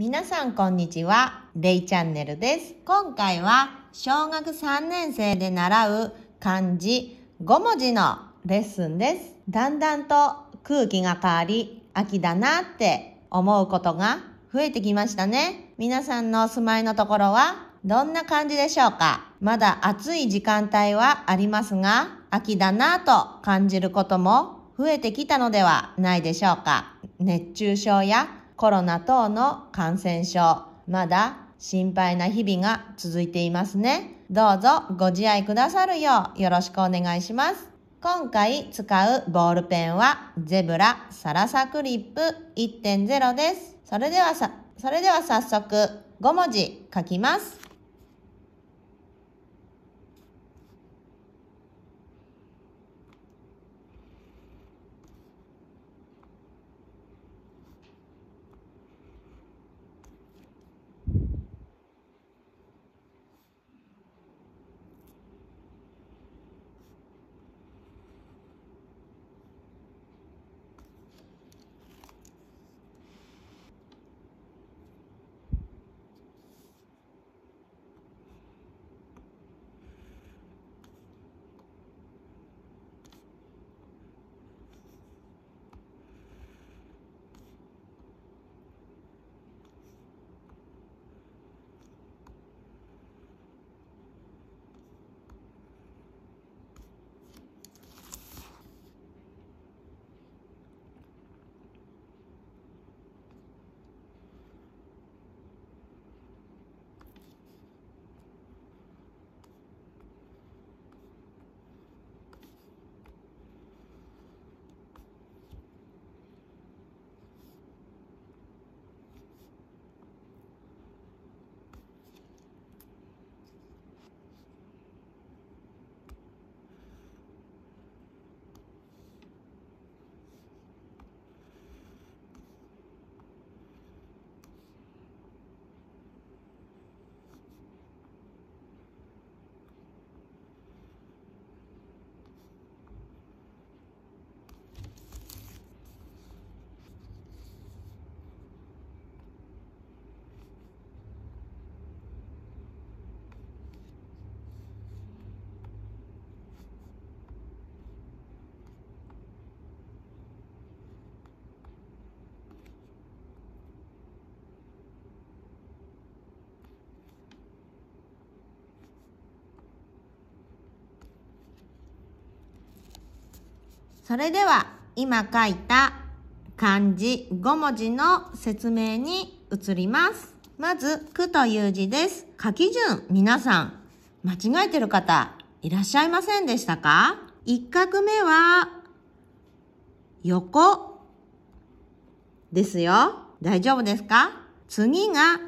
皆さんこんにちは。レイチャンネルです。今回は小学3年生で習う漢字5文字のレッスンです。だんだんと空気が変わり、秋だなって思うことが増えてきましたね。皆さんのお住まいのところはどんな感じでしょうかまだ暑い時間帯はありますが、秋だなと感じることも増えてきたのではないでしょうか熱中症やコロナ等の感染症、まだ心配な日々が続いていますね。どうぞご自愛くださるようよろしくお願いします。今回使うボールペンはゼブラサラサクリップ1.0です。それではさ、それでは早速5文字書きます。それでは今書いた漢字5文字の説明に移ります。まず、くという字です。書き順、皆さん、間違えてる方、いらっしゃいませんでしたか一画目は、横ですよ。大丈夫ですか次が、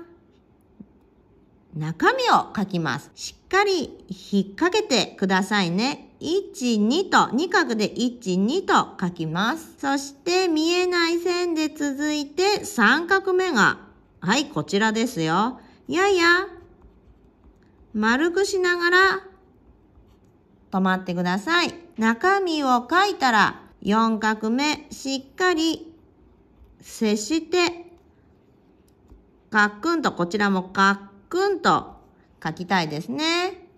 中身を書きます。しっかり引っ掛けてくださいね。1、2と、2画で1、2と書きます。そして見えない線で続いて3画目が、はい、こちらですよ。やや、丸くしながら止まってください。中身を書いたら、4画目しっかり接して、カックンと、こちらもカックンと書きたいですね。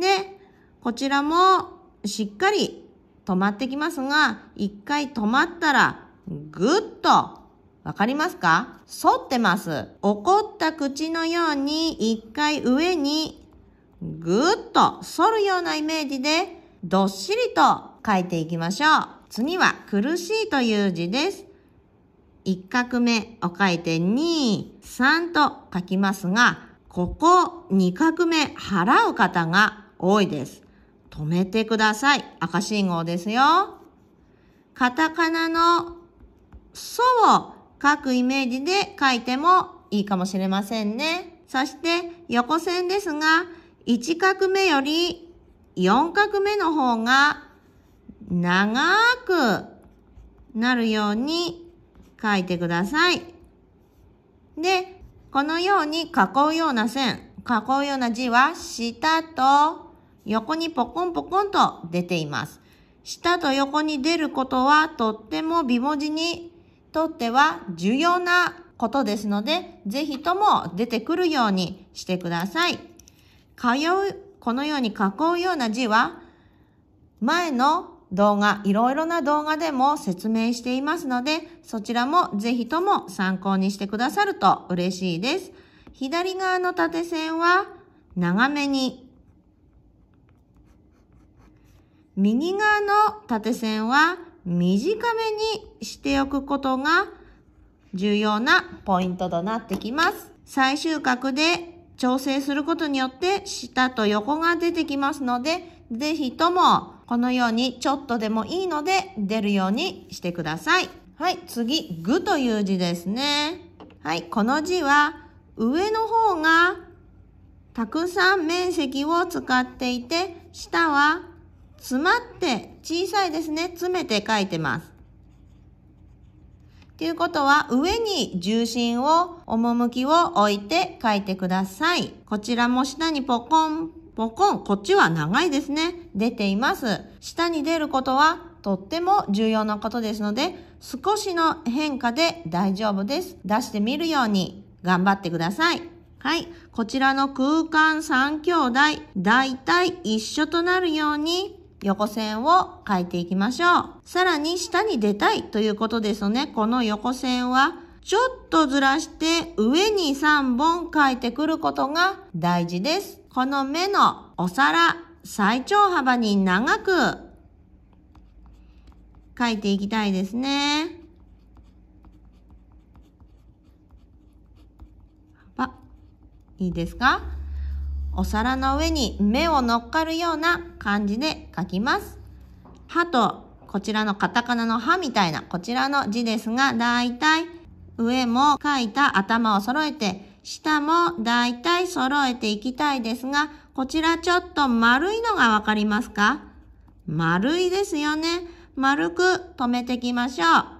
で、こちらもしっかり止まってきますが、一回止まったら、ぐっと、わかりますか反ってます。怒った口のように、一回上に、ぐっと反るようなイメージで、どっしりと書いていきましょう。次は、苦しいという字です。一画目を書いて2、3と書きますが、ここ2画目払う方が多いです。止めてください。赤信号ですよ。カタカナのソを書くイメージで書いてもいいかもしれませんね。そして横線ですが、1画目より4画目の方が長くなるように書いてください。で、このように囲うような線、囲うような字は下と横にポコンポコンと出ています。下と横に出ることはとっても美文字にとっては重要なことですので、ぜひとも出てくるようにしてください。通う、このように囲うような字は、前の動画、いろいろな動画でも説明していますので、そちらもぜひとも参考にしてくださると嬉しいです。左側の縦線は長めに右側の縦線は短めにしておくことが重要なポイントとなってきます。最終角で調整することによって下と横が出てきますので、ぜひともこのようにちょっとでもいいので出るようにしてください。はい、次、ぐという字ですね。はい、この字は上の方がたくさん面積を使っていて、下は詰まって小さいですね。詰めて書いてます。っていうことは上に重心を、趣を置いて書いてください。こちらも下にポコン、ポコン。こっちは長いですね。出ています。下に出ることはとっても重要なことですので、少しの変化で大丈夫です。出してみるように頑張ってください。はい。こちらの空間3兄弟、だいたい一緒となるように横線を書いていきましょう。さらに下に出たいということですね。この横線はちょっとずらして上に3本書いてくることが大事です。この目のお皿、最長幅に長く書いていきたいですね。いいですかお皿の上に目を乗っかるような感じで書きます。歯とこちらのカタカナの歯みたいなこちらの字ですが、だいたい上も書いた頭を揃えて、下もだいたい揃えていきたいですが、こちらちょっと丸いのがわかりますか丸いですよね。丸く止めていきましょう。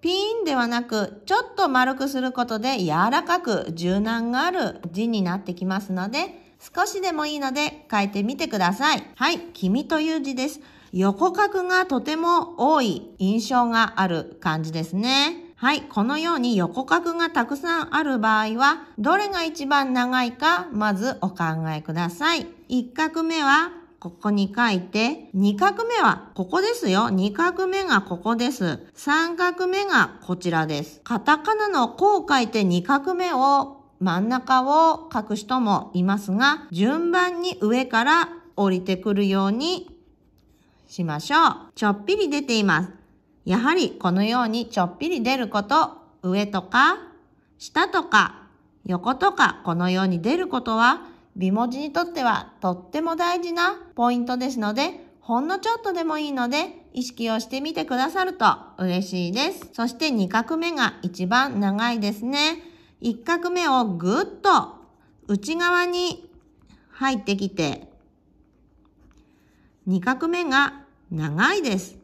ピーンではなく、ちょっと丸くすることで柔らかく柔軟がある字になってきますので、少しでもいいので書いてみてください。はい、君という字です。横角がとても多い印象がある感じですね。はい、このように横角がたくさんある場合は、どれが一番長いか、まずお考えください。1画目は、ここに書いて、2画目はここですよ。2画目がここです。3画目がこちらです。カタカナのこう書いて2画目を真ん中を書く人もいますが、順番に上から降りてくるようにしましょう。ちょっぴり出ています。やはりこのようにちょっぴり出ること、上とか下とか横とかこのように出ることは美文字にとってはとっても大事なポイントですので、ほんのちょっとでもいいので意識をしてみてくださると嬉しいです。そして2画目が一番長いですね。1画目をぐっと内側に入ってきて、2画目が長いです。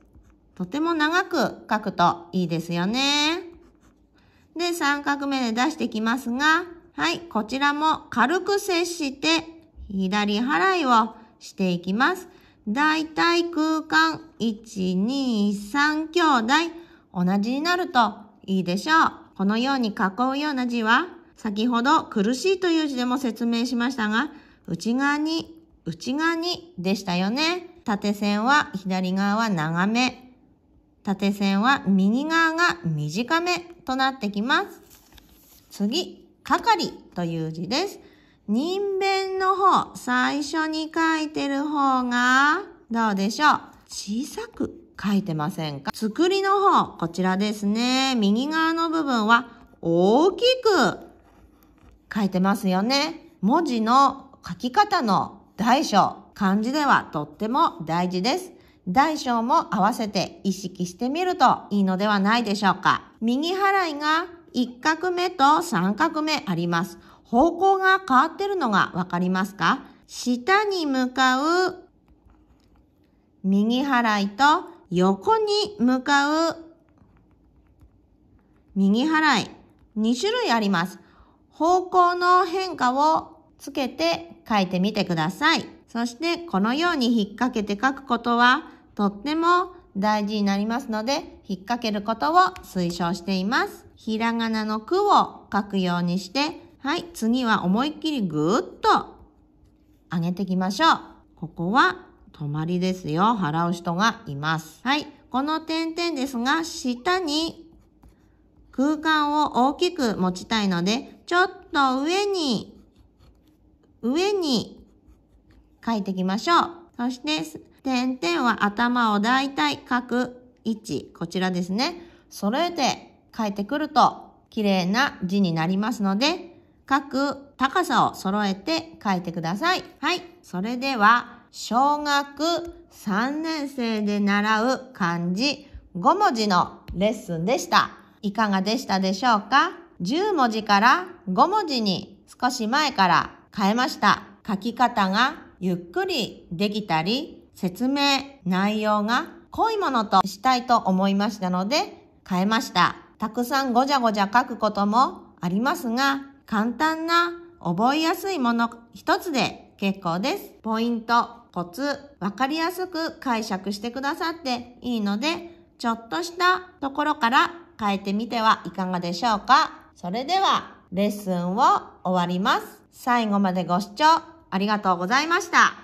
とても長く書くといいですよね。で、3画目で出してきますが、はい、こちらも軽く接して、左払いをしていきます。だいたい空間、1、2、3兄弟、同じになるといいでしょう。このように囲うような字は、先ほど苦しいという字でも説明しましたが、内側に、内側にでしたよね。縦線は左側は長め、縦線は右側が短めとなってきます。次、係という字です。人弁の方、最初に書いてる方が、どうでしょう小さく書いてませんか作りの方、こちらですね。右側の部分は大きく書いてますよね。文字の書き方の大小、漢字ではとっても大事です。大小も合わせて意識してみるといいのではないでしょうか。右払いが1画目と3画目あります。方向が変わってるのがわかりますか下に向かう右払いと横に向かう右払い2種類あります。方向の変化をつけて書いてみてください。そしてこのように引っ掛けて書くことはとっても大事になりますので、引っ掛けることを推奨しています。ひらがなの句を書くようにして、はい、次は思いっきりぐーっと上げていきましょう。ここは止まりですよ。払う人がいます。はい、この点々ですが、下に空間を大きく持ちたいので、ちょっと上に、上に書いていきましょう。そして、点々は頭をだいたい位置、こちらですね。揃えて書いてくると綺麗な字になりますので、各高さを揃えて書いてください。はい。それでは、小学3年生で習う漢字5文字のレッスンでした。いかがでしたでしょうか ?10 文字から5文字に少し前から変えました。書き方がゆっくりできたり、説明、内容が濃いものとしたいと思いましたので変えました。たくさんごじゃごじゃ書くこともありますが、簡単な覚えやすいもの一つで結構です。ポイント、コツ、わかりやすく解釈してくださっていいので、ちょっとしたところから変えてみてはいかがでしょうかそれでは、レッスンを終わります。最後までご視聴ありがとうございました。